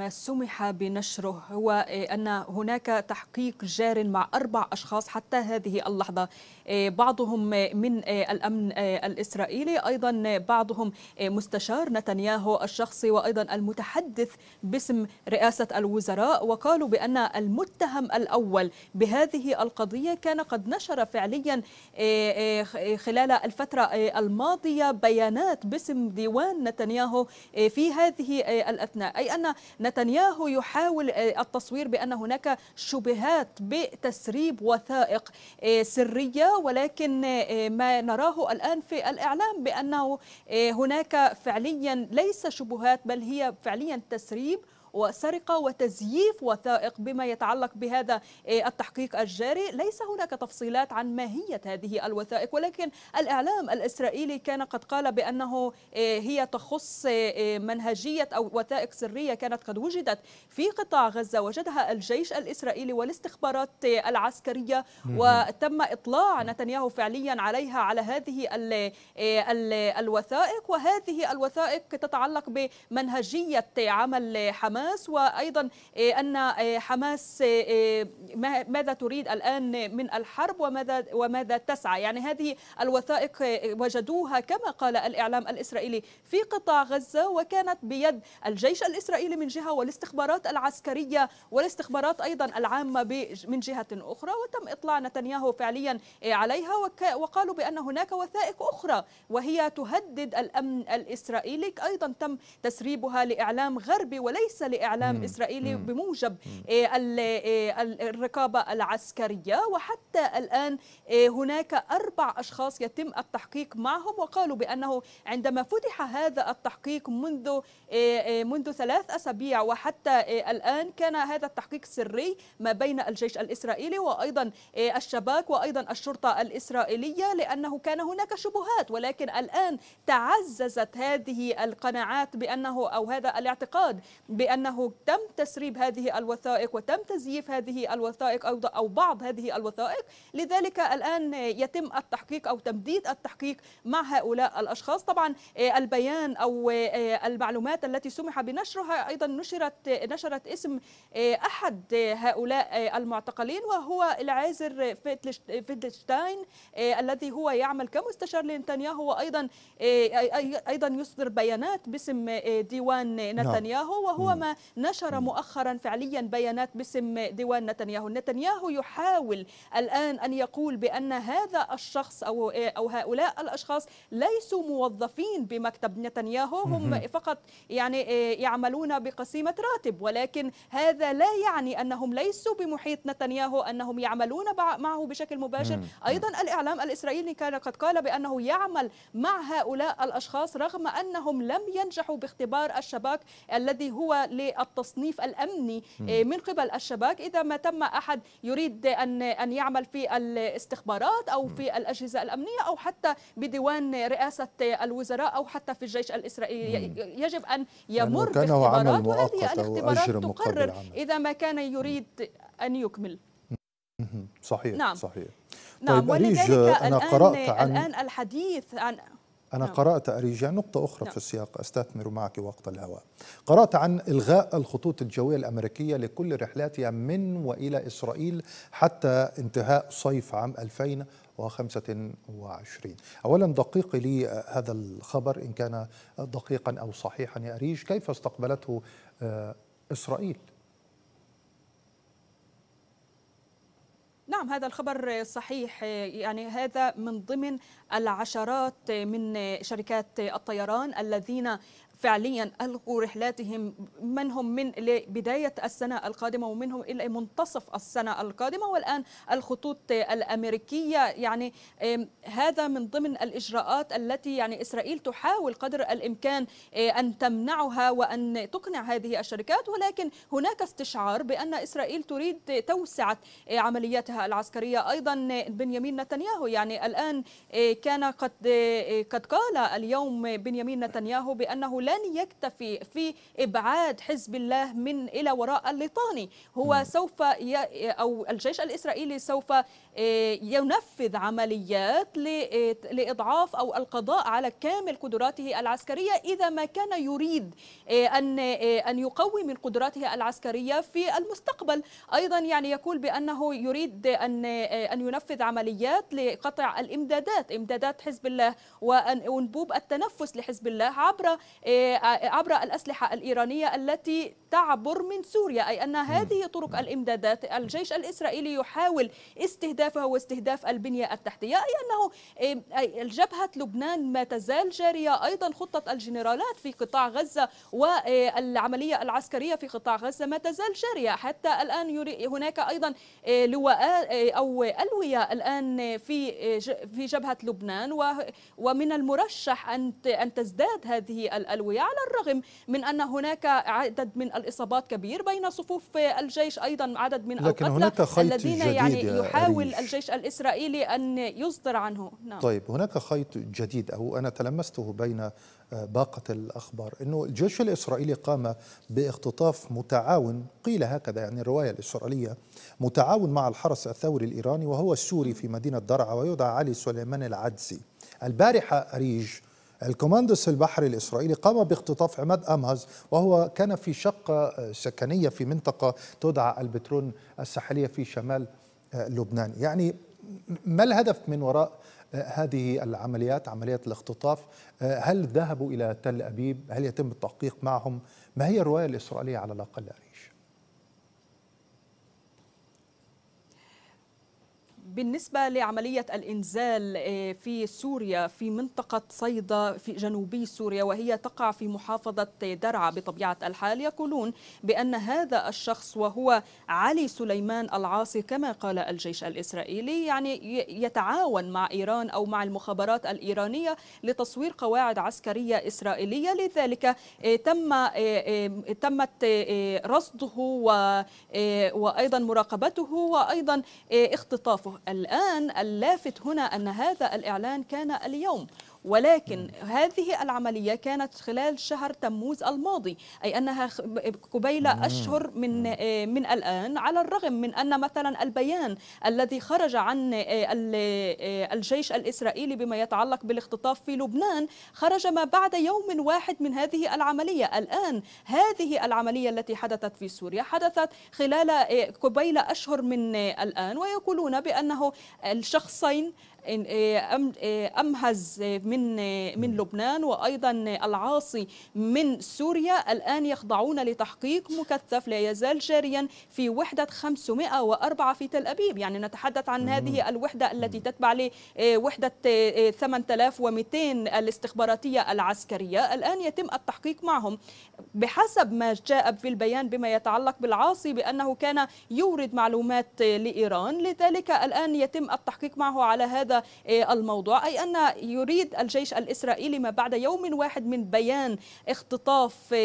ما سمح بنشره هو أن هناك تحقيق جار مع أربع أشخاص حتى هذه اللحظة بعضهم من الأمن الإسرائيلي أيضا بعضهم مستشار نتنياهو الشخصي وأيضا المتحدث باسم رئاسة الوزراء وقالوا بأن المتهم الأول بهذه القضية كان قد نشر فعليا خلال الفترة الماضية بيانات باسم ديوان نتنياهو في هذه الأثناء أي أن نتنياهو يحاول آه، التصوير بأن هناك شبهات بتسريب وثائق آه، سرية ولكن آه، ما نراه الآن في الإعلام بأنه هناك فعليا ليس شبهات بل هي فعليا تسريب وسرقة وتزييف وثائق بما يتعلق بهذا إيه، التحقيق الجاري ليس هناك تفصيلات عن ماهية هذه الوثائق ولكن الإعلام الإسرائيلي كان قد قال بأنه إيه، هي تخص إيه، منهجية أو وثائق سرية كانت قد وجدت في قطاع غزة وجدها الجيش الإسرائيلي والاستخبارات العسكرية وتم إطلاع نتنياهو فعليا عليها على هذه ال ال الوثائق وهذه الوثائق تتعلق بمنهجية عمل حماس آه، آه، حماس وأيضا أن حماس ماذا تريد الآن من الحرب وماذا وماذا تسعى يعني هذه الوثائق آه، وجدوها كما قال الإعلام الإسرائيلي في قطاع غزة وكانت بيد الجيش الإسرائيلي من جهة والاستخبارات العسكرية والاستخبارات أيضا العامة من جهة أخرى وتم إطلاع نتنياهو فعليا عليها وقالوا بأن هناك وثائق أخرى وهي تهدد الأمن الإسرائيلي أيضا تم تسريبها لإعلام غربي وليس لإعلام مم. إسرائيلي مم. بموجب إيه، إيه، الرقابة العسكرية وحتى الآن إيه، هناك أربع أشخاص يتم التحقيق معهم وقالوا بأنه عندما فتح هذا التحقيق منذ منذ ثلاث أسابيع وحتى الآن كان هذا التحقيق سري ما بين الجيش الإسرائيلي وأيضا الشباك وأيضا الشرطة الإسرائيلية لأنه كان هناك شبهات ولكن الآن تعززت هذه القناعات بأنه أو هذا الاعتقاد بأن أنه تم تسريب هذه الوثائق وتم تزييف هذه الوثائق او أو بعض هذه الوثائق لذلك الآن يتم التحقيق أو تمديد التحقيق مع هؤلاء الأشخاص طبعا آه، البيان أو آه، المعلومات التي سمح بنشرها أيضا نشرت نشرت اسم آه، أحد هؤلاء المعتقلين وهو العازر فيدلشتاين الذي هو يعمل كمستشار لنتنياهو وأيضا أيضا يصدر بيانات باسم ديوان نعم. نتنياهو وهو ما نشر مؤخرا فعليا بيانات باسم ديوان نتنياهو نتنياهو يحاول الآن أن يقول بأن هذا الشخص أو, أو هؤلاء الأشخاص ليسوا موظفين بمكتب نتنياهو هم فقط يعني آه، يعملون بقسيمة راتب ولكن هذا لا يعني أنهم ليسوا بمحيط نتنياهو أنهم يعملون معه بشكل مباشر أيضا الإعلام الإسرائيلي كان قد قال بأنه يعمل مع هؤلاء الأشخاص رغم أنهم لم ينجحوا باختبار الشباك الذي هو للتصنيف الامني آه، من قبل الشباك اذا ما تم احد يريد ان ان يعمل في الاستخبارات او في الاجهزه الامنيه او حتى بديوان رئاسه الوزراء او حتى في الجيش الاسرائيلي يجب ان يمر يعني باختبارات وهذه الاختبارات تقرر اذا ما كان يريد ان يكمل صحيح نعم صحيح نعم طيب ولذلك آه، أنا الآن, قرأت عن الآن الحديث عن أنا نعم. قرأت أريجا نقطة أخرى نعم. في السياق أستثمر معك وقت الهواء قرأت عن إلغاء الخطوط الجوية الأمريكية لكل رحلاتها من وإلى إسرائيل حتى انتهاء صيف عام 2025 أولا دقيق لي هذا الخبر إن كان دقيقا أو صحيحا يا أريج كيف استقبلته آه، إسرائيل نعم هذا الخبر صحيح يعني هذا من ضمن العشرات من شركات الطيران الذين فعليا ألقوا رحلاتهم منهم من بداية السنة القادمة ومنهم إلى منتصف السنة القادمة والآن الخطوط الأمريكية يعني هذا من ضمن الإجراءات التي يعني إسرائيل تحاول قدر الإمكان أن تمنعها وأن تقنع هذه الشركات ولكن هناك استشعار بأن إسرائيل تريد توسعة عملياتها العسكرية أيضا بنيامين نتنياهو يعني الآن كان قد قد قال اليوم بنيامين نتنياهو بأنه لن يكتفي في إبعاد حزب الله من إلى وراء الليطاني هو سوف ي... أو الجيش الإسرائيلي سوف آه، ينفذ عمليات آه، لإضعاف أو القضاء على كامل قدراته العسكرية إذا ما كان يريد آه، أن أن يقوي من قدراته العسكرية في المستقبل أيضا يعني يقول بأنه يريد أن أن ينفذ عمليات لقطع الإمدادات إمدادات حزب الله وأنبوب التنفس لحزب الله عبر عبر الأسلحة الإيرانية التي تعبر من سوريا أي أن هذه طرق الإمدادات الجيش الإسرائيلي يحاول استهدافها واستهداف البنية التحتية أي أنه الجبهة لبنان ما تزال جارية أيضا خطة الجنرالات في قطاع غزة والعملية إيه، العسكرية في قطاع غزة ما تزال جارية حتى الآن هناك أيضا إيه، لواء إيه، أو ألوية الآن في في جبهة لبنان ومن المرشح أن تزداد هذه الألوية العلوية على الرغم من أن هناك عدد من الإصابات كبير بين صفوف الجيش أيضا عدد من لكن القتلى الذين يعني يحاول الجيش الإسرائيلي أن يصدر عنه نعم. طيب هناك خيط جديد أو أنا تلمسته بين باقة الأخبار أنه الجيش الإسرائيلي قام باختطاف متعاون قيل هكذا يعني الرواية الإسرائيلية متعاون مع الحرس الثوري الإيراني وهو السوري في مدينة درعا ويدعى علي سليمان العدسي البارحة أريج الكوماندوس البحري الإسرائيلي قام باختطاف عماد أمهز وهو كان في شقة آه، سكنية في منطقة تدعى البترون الساحلية في شمال آه، لبنان يعني ما الهدف من وراء آه، هذه العمليات عمليات الاختطاف هل ذهبوا إلى تل أبيب هل يتم التحقيق معهم ما هي الرواية الإسرائيلية على الأقل بالنسبة لعملية الإنزال آه، في سوريا في منطقة صيدا في جنوبي سوريا وهي تقع في محافظة درعا بطبيعة الحال يقولون بأن هذا الشخص وهو علي سليمان العاصي كما قال الجيش الإسرائيلي يعني يتعاون مع إيران أو مع المخابرات الإيرانية لتصوير قواعد عسكرية إسرائيلية لذلك آه، تم آه، تمت رصده وأيضا مراقبته وأيضا اختطافه الآن اللافت هنا أن هذا الإعلان كان اليوم ولكن هذه العملية كانت خلال شهر تموز الماضي أي أنها قبيل أشهر من آه، من الآن على الرغم من أن مثلا البيان الذي خرج عن آه، آه، الجيش الإسرائيلي بما يتعلق بالاختطاف في لبنان خرج ما بعد يوم واحد من هذه العملية الآن هذه العملية التي حدثت في سوريا حدثت خلال قبيل أشهر من الآن ويقولون بأنه الشخصين أمهز من من آه، من لبنان وايضا العاصي من سوريا الان يخضعون لتحقيق مكثف لا يزال جاريا في وحده 504 في تل ابيب يعني نتحدث عن هذه الوحده التي تتبع لوحده آه، 8200 آه، الاستخباراتيه العسكريه الان يتم التحقيق معهم بحسب ما جاء في البيان بما يتعلق بالعاصي بانه كان يورد معلومات لايران لذلك الان يتم التحقيق معه على هذا الموضوع اي ان يريد الجيش الإسرائيلي ما بعد يوم واحد من بيان اختطاف آه،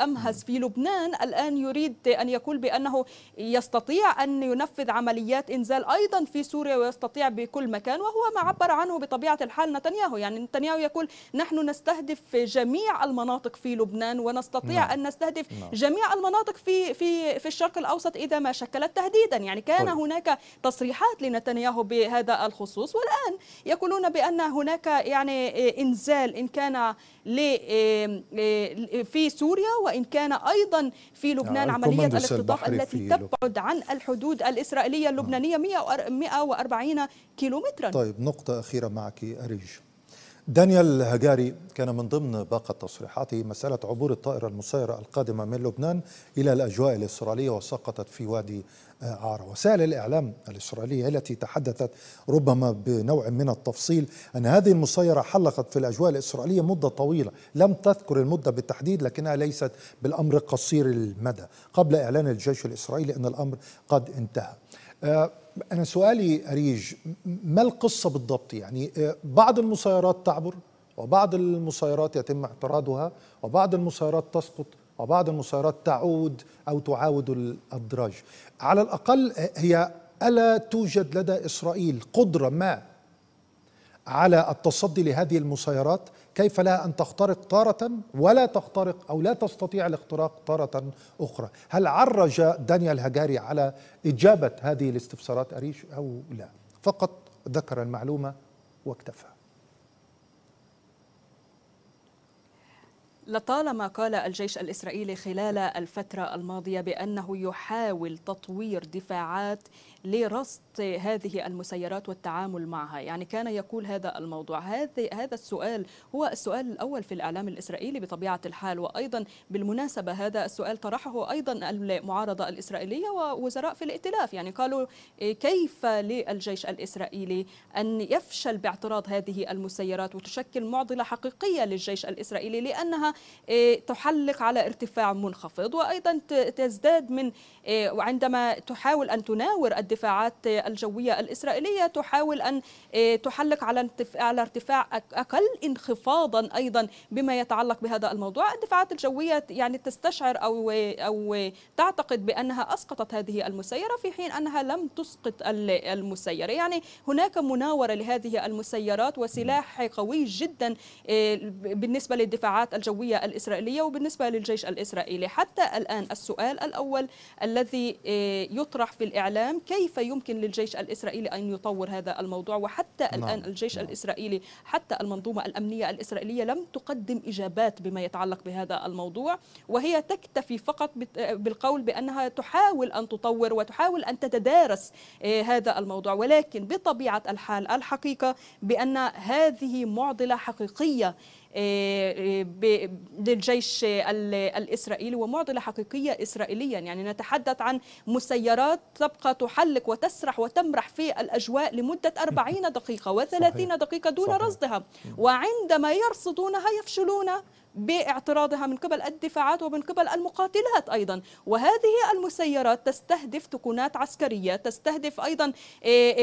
آه، أمهز في لبنان الآن يريد أن يقول بأنه يستطيع أن ينفذ عمليات إنزال أيضا في سوريا ويستطيع بكل مكان وهو ما عبر عنه بطبيعة الحال نتنياهو يعني نتنياهو يقول نحن نستهدف جميع المناطق في لبنان ونستطيع لا. نعم. أن نستهدف لا. نعم. جميع المناطق في في في الشرق الأوسط إذا ما شكلت تهديدا يعني كان طيب. هناك تصريحات لنتنياهو بهذا الخصوص والآن يقولون بأن هناك يعني آه، انزال ان كان آه، آه، في سوريا وان كان ايضا في لبنان عمليه الاختطاف التي تبعد عن الحدود الاسرائيليه اللبنانيه 140 كيلومترا طيب نقطه اخيره معك اريج دانيال هجاري كان من ضمن باقة تصريحاته مسألة عبور الطائرة المسيرة القادمة من لبنان إلى الأجواء الإسرائيلية وسقطت في وادي آه، عارة وسائل الإعلام الإسرائيلية التي تحدثت ربما بنوع من التفصيل أن هذه المسيرة حلقت في الأجواء الإسرائيلية مدة طويلة لم تذكر المدة بالتحديد لكنها ليست بالأمر قصير المدى قبل إعلان الجيش الإسرائيلي أن الأمر قد انتهى آه، أنا سؤالي أريج ما القصة بالضبط يعني آه، بعض المسيرات تعبر وبعض المسيرات يتم اعتراضها وبعض المسيرات تسقط وبعض المسيرات تعود أو تعاود الأدراج على الأقل آه، هي ألا توجد لدى إسرائيل قدرة ما على التصدي لهذه المسيرات كيف لها ان تخترق تاره ولا تخترق او لا تستطيع الاختراق تاره اخرى هل عرج دانيال هجاري على اجابه هذه الاستفسارات اريش او لا فقط ذكر المعلومه واكتفى لطالما قال الجيش الإسرائيلي خلال الفترة الماضية بأنه يحاول تطوير دفاعات لرصد هذه المسيرات والتعامل معها يعني كان يقول هذا الموضوع هذه هذا السؤال هو السؤال الأول في الإعلام الإسرائيلي بطبيعة الحال وأيضا بالمناسبة هذا السؤال طرحه أيضا المعارضة الإسرائيلية ووزراء في الائتلاف يعني قالوا إيه، كيف للجيش الإسرائيلي أن يفشل باعتراض هذه المسيرات وتشكل معضلة حقيقية للجيش الإسرائيلي لأنها إيه، تحلق على ارتفاع منخفض وأيضا تزداد من إيه، وعندما تحاول أن تناور الدفاعات الجوية الإسرائيلية تحاول أن آه، تحلق على على ارتفاع أقل انخفاضا أيضا بما يتعلق بهذا الموضوع الدفاعات الجوية يعني تستشعر أو, أو تعتقد بأنها أسقطت هذه المسيرة في حين أنها لم تسقط المسيرة يعني هناك مناورة لهذه المسيرات وسلاح قوي جدا آه، بالنسبة للدفاعات الجوية الإسرائيلية وبالنسبة للجيش الإسرائيلي حتى الآن السؤال الأول الذي آه، يطرح في الإعلام كيف كيف يمكن للجيش الإسرائيلي أن يطور هذا الموضوع وحتى نعم. الآن الجيش نعم. الإسرائيلي حتى المنظومة الأمنية الإسرائيلية لم تقدم إجابات بما يتعلق بهذا الموضوع وهي تكتفي فقط بالقول بأنها تحاول أن تطور وتحاول أن تتدارس آه، هذا الموضوع ولكن بطبيعة الحال الحقيقة بأن هذه معضلة حقيقية آه، آه، للجيش الإسرائيلي ومعضلة حقيقية إسرائيليا يعني نتحدث عن مسيرات تبقى تحلق وتسرح وتمرح في الأجواء لمدة 40 دقيقة و30 دقيقة دون صحيح. رصدها وعندما يرصدونها يفشلون باعتراضها من قبل الدفاعات ومن قبل المقاتلات أيضا وهذه المسيرات تستهدف تكونات عسكرية تستهدف أيضا إيه،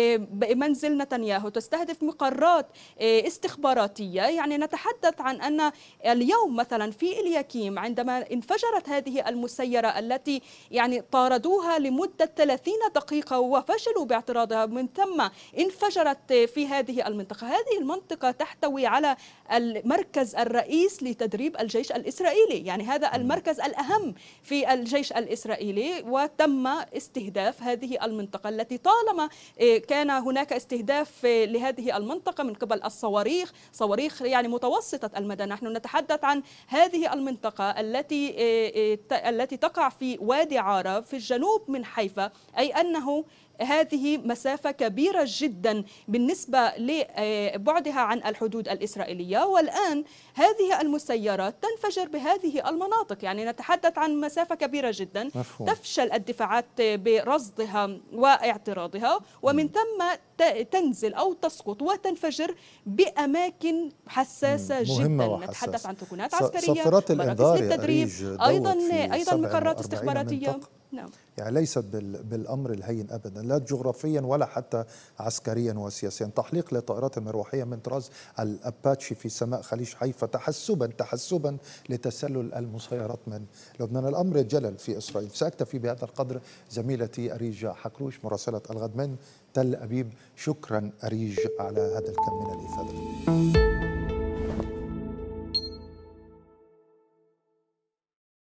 إيه، منزل نتنياهو تستهدف مقرات إيه، استخباراتية يعني نتحدث عن أن اليوم مثلا في إلياكيم عندما انفجرت هذه المسيرة التي يعني طاردوها لمدة 30 دقيقة وفشلوا باعتراضها من ثم انفجرت في هذه المنطقة هذه المنطقة تحتوي على المركز الرئيس لتدريب تدريب الجيش الإسرائيلي يعني هذا المركز الأهم في الجيش الإسرائيلي وتم استهداف هذه المنطقة التي طالما إيه، كان هناك استهداف لهذه المنطقة من قبل الصواريخ صواريخ يعني متوسطة المدى نحن نتحدث عن هذه المنطقة التي إيه، إيه، التي تقع في وادي عارة في الجنوب من حيفا أي أنه هذه مسافة كبيرة جدا بالنسبة لبعدها عن الحدود الإسرائيلية والآن هذه المسيرات تنفجر بهذه المناطق يعني نتحدث عن مسافة كبيرة جدا مفهوم. تفشل الدفاعات برصدها واعتراضها ومن ثم تنزل أو تسقط وتنفجر بأماكن حساسة مهمة جدا وحساس. نتحدث عن تكونات عسكرية صفرات الانذار للتدريب أيضا أيضا مقرات استخباراتية نعم. يعني ليست بالامر الهين ابدا لا جغرافيا ولا حتى عسكريا وسياسيا تحليق للطائرات المروحيه من طراز الاباتشي في سماء خليج حيفا تحسبا تحسبا لتسلل المسيرات من لبنان الامر جلل في اسرائيل ساكتفي بهذا القدر زميلتي اريج حكروش مراسله الغد من تل ابيب شكرا اريج على هذا الكم من الافاده